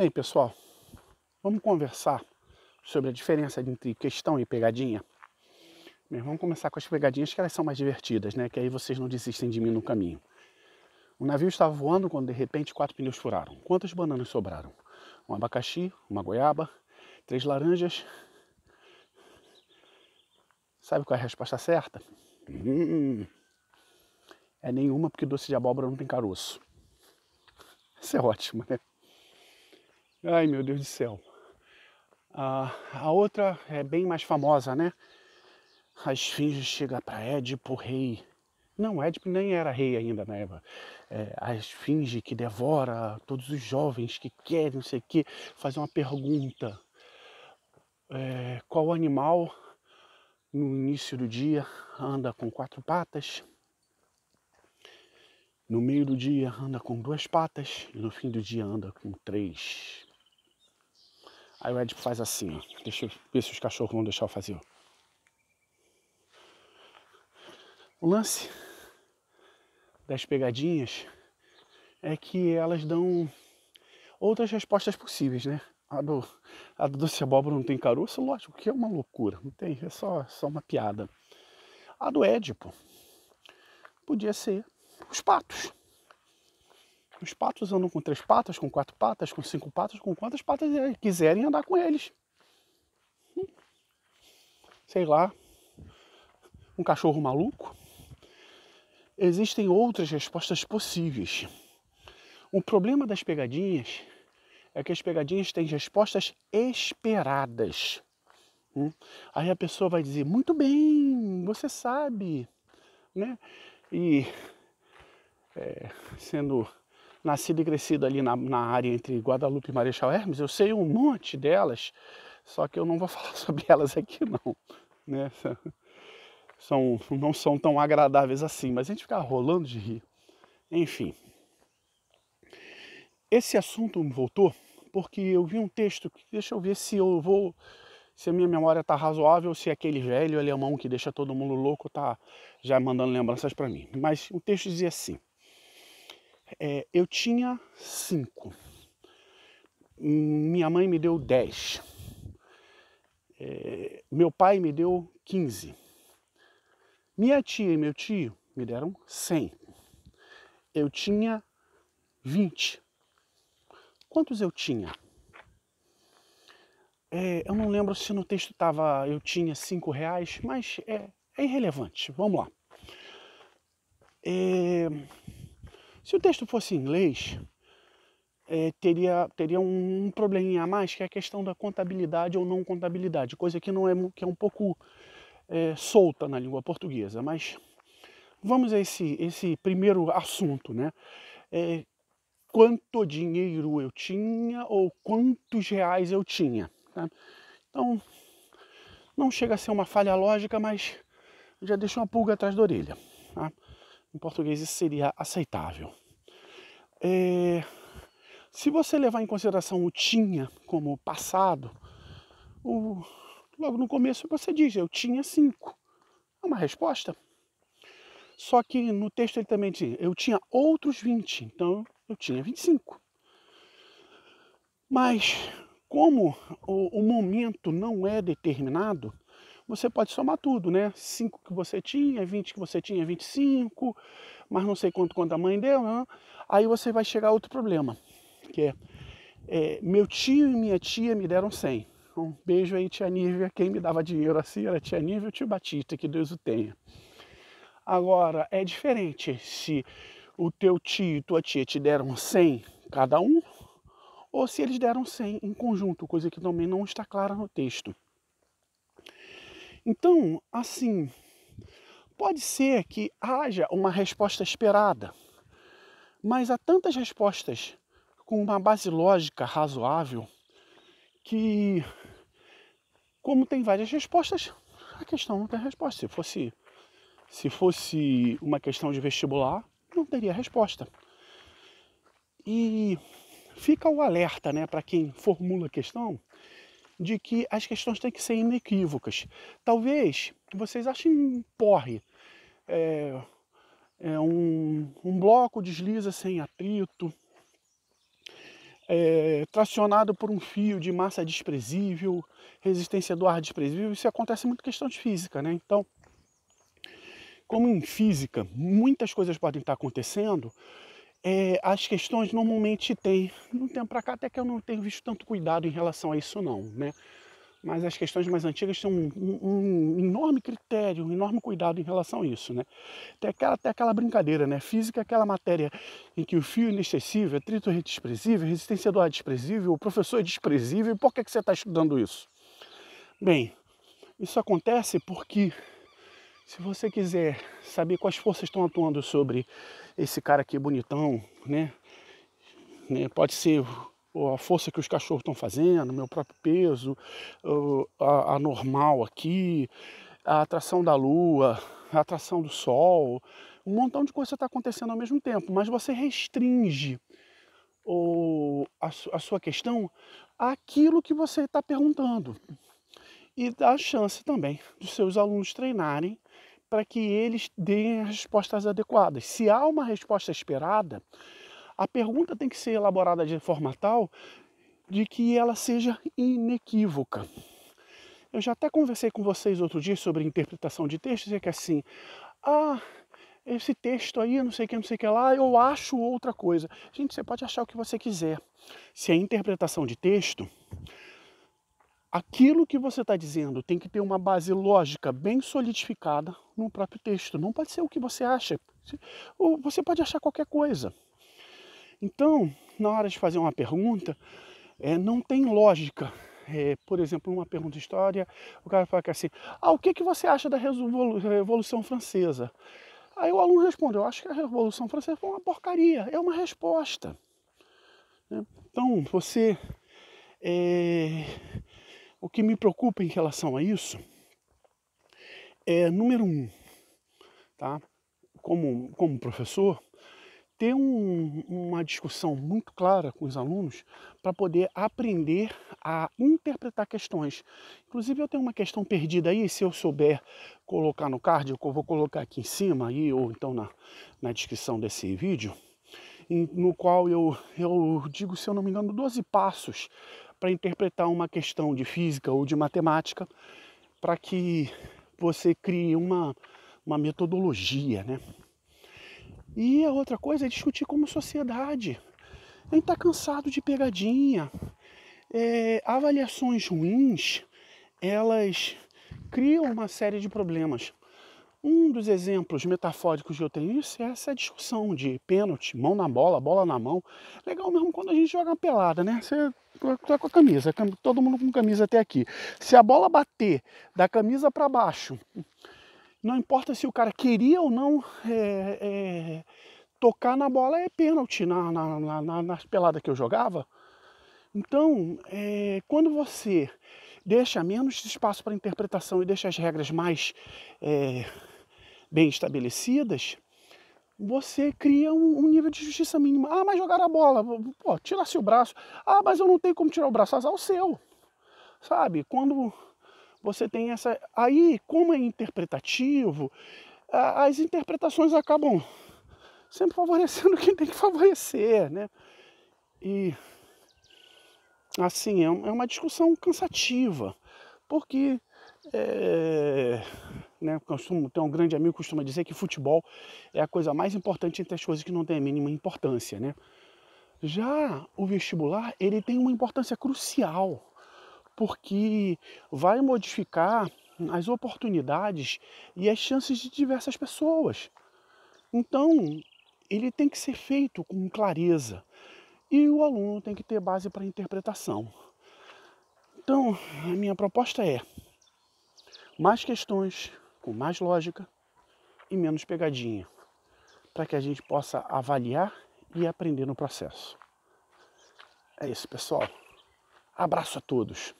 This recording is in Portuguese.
Bem, pessoal, vamos conversar sobre a diferença entre questão e pegadinha. Bem, vamos começar com as pegadinhas que elas são mais divertidas, né? Que aí vocês não desistem de mim no caminho. O navio estava voando quando de repente quatro pneus furaram. Quantas bananas sobraram? Um abacaxi, uma goiaba, três laranjas. Sabe qual é a resposta certa? Hum, é nenhuma, porque doce de abóbora não tem caroço. Isso é ótimo, né? Ai meu Deus do céu. Ah, a outra é bem mais famosa, né? A esfinge chega para Édipo, rei. Não, Édipo nem era rei ainda na né? época. É, a esfinge que devora todos os jovens que querem, não sei o quê, faz uma pergunta. É, qual animal no início do dia anda com quatro patas, no meio do dia anda com duas patas e no fim do dia anda com três. Aí o Ed faz assim, Deixa eu ver se os cachorros vão deixar eu fazer. O lance das pegadinhas é que elas dão outras respostas possíveis, né? A do, a do doce abóbora não tem caroço, lógico que é uma loucura, não tem, é só, só uma piada. A do Édipo podia ser os patos. Os patos andam com três patas, com quatro patas, com cinco patas, com quantas patas é, quiserem andar com eles. Sei lá, um cachorro maluco. Existem outras respostas possíveis. O problema das pegadinhas é que as pegadinhas têm respostas esperadas. Hum? Aí a pessoa vai dizer: muito bem, você sabe, né? E é, sendo nascido e crescido ali na, na área entre Guadalupe e Marechal Hermes, eu sei um monte delas, só que eu não vou falar sobre elas aqui não, né? São, não são tão agradáveis assim, mas a gente fica rolando de rir. Enfim, esse assunto me voltou porque eu vi um texto, deixa eu ver se eu vou, se a minha memória está razoável, se aquele velho alemão que deixa todo mundo louco está já mandando lembranças para mim. Mas o texto dizia assim: é, eu tinha cinco. Minha mãe me deu dez. É, meu pai me deu quinze. Minha tia e meu tio me deram cem. Eu tinha vinte. Quantos eu tinha? É, eu não lembro se no texto estava eu tinha cinco reais, mas é, é irrelevante. Vamos lá. É, se o texto fosse em inglês, é, teria, teria um probleminha a mais, que é a questão da contabilidade ou não contabilidade, coisa que não é que é um pouco é, solta na língua portuguesa. Mas vamos a esse, esse primeiro assunto, né? É, quanto dinheiro eu tinha ou quantos reais eu tinha. Tá? Então, não chega a ser uma falha lógica, mas já deixa uma pulga atrás da orelha. Tá? Em português isso seria aceitável. É, se você levar em consideração o tinha como passado, o, logo no começo você diz eu tinha cinco. É uma resposta. Só que no texto ele também diz eu tinha outros 20, então eu tinha 25. Mas como o, o momento não é determinado, você pode somar tudo, né? 5 que você tinha, 20 que você tinha, 25, mas não sei quanto quanto a mãe deu. Não. Né? Aí você vai chegar a outro problema, que é, é meu tio e minha tia me deram 100. Um beijo aí, tia Nívia. Quem me dava dinheiro assim era tia Nívia e tio Batista, que Deus o tenha. Agora, é diferente se o teu tio e tua tia te deram 100 cada um, ou se eles deram 100 em conjunto, coisa que também não está clara no texto. Então, assim, pode ser que haja uma resposta esperada, mas há tantas respostas com uma base lógica razoável que, como tem várias respostas, a questão não tem resposta. Se fosse, se fosse uma questão de vestibular, não teria resposta. E fica o alerta né, para quem formula a questão de que as questões têm que ser inequívocas. Talvez vocês achem porre. É, é um, um, bloco desliza sem atrito, é, tracionado por um fio de massa desprezível, resistência do ar desprezível. Isso acontece muito questão de física, né? Então, como em física muitas coisas podem estar acontecendo, é, as questões normalmente têm. No tempo para cá, até que eu não tenho visto tanto cuidado em relação a isso, não, né? Mas as questões mais antigas têm um, um, um enorme critério, um enorme cuidado em relação a isso, né? Tem aquela, até aquela brincadeira, né? Física é aquela matéria em que o fio é inexcessível, atrito é desprezível, resistência do ar é desprezível, o professor é desprezível. E por que, que você está estudando isso? Bem, isso acontece porque se você quiser saber quais forças estão atuando sobre esse cara aqui bonitão, né? né? Pode ser a força que os cachorros estão fazendo, meu próprio peso, a, a normal aqui, a atração da lua, a atração do sol, um montão de coisa está acontecendo ao mesmo tempo, mas você restringe o, a, a sua questão àquilo que você está perguntando. E dá a chance também dos seus alunos treinarem para que eles deem as respostas adequadas. Se há uma resposta esperada, a pergunta tem que ser elaborada de forma tal de que ela seja inequívoca. Eu já até conversei com vocês outro dia sobre interpretação de textos, é que assim, ah, esse texto aí, não sei o que, não sei o que lá, eu acho outra coisa. Gente, você pode achar o que você quiser. Se é interpretação de texto, aquilo que você está dizendo tem que ter uma base lógica bem solidificada no próprio texto. Não pode ser o que você acha. Ou você pode achar qualquer coisa. Então, na hora de fazer uma pergunta, é, não tem lógica. É, por exemplo, uma pergunta de história, o cara fala é assim: Ah, o que, que você acha da Revolução Francesa? Aí o aluno responde: Eu acho que a Revolução Francesa foi uma porcaria. É uma resposta. Né? Então, você é, o que me preocupa em relação a isso é, número um, tá? como, como professor, ter um, uma discussão muito clara com os alunos para poder aprender a interpretar questões. Inclusive, eu tenho uma questão perdida aí, se eu souber colocar no card, eu vou colocar aqui em cima, aí, ou então na, na descrição desse vídeo, em, no qual eu, eu digo, se eu não me engano, 12 passos para interpretar uma questão de física ou de matemática, para que você crie uma, uma metodologia, né? E a outra coisa é discutir como sociedade. A gente está cansado de pegadinha. É, avaliações ruins, elas criam uma série de problemas. Um dos exemplos metafóricos que eu tenho isso é essa discussão de pênalti, mão na bola, bola na mão. Legal mesmo quando a gente joga uma pelada, né? Você tá com a camisa, todo mundo com camisa até aqui. Se a bola bater da camisa para baixo, não importa se o cara queria ou não é, é, tocar na bola, é pênalti na, na, na, na, na pelada que eu jogava. Então, é, quando você deixa menos espaço para interpretação e deixa as regras mais é, bem estabelecidas, você cria um, um, nível de justiça mínima. Ah, mas jogaram a bola, pô, tira-se o braço. Ah, mas eu não tenho como tirar o braço, azar é o seu. Sabe? Quando você tem essa. Aí, como é interpretativo, as interpretações acabam sempre favorecendo quem tem que favorecer, né? E. Assim, é, é uma discussão cansativa, porque. É né? Costumo, tem um grande amigo que costuma dizer que futebol é a coisa mais importante entre as coisas que não têm a mínima importância, né? Já o vestibular, ele tem uma importância crucial, porque vai modificar as oportunidades e as chances de diversas pessoas. Então, ele tem que ser feito com clareza e o aluno tem que ter base para interpretação. Então, a minha proposta é mais questões, com mais lógica e menos pegadinha, para que a gente possa avaliar e aprender no processo. É isso, pessoal. Abraço a todos.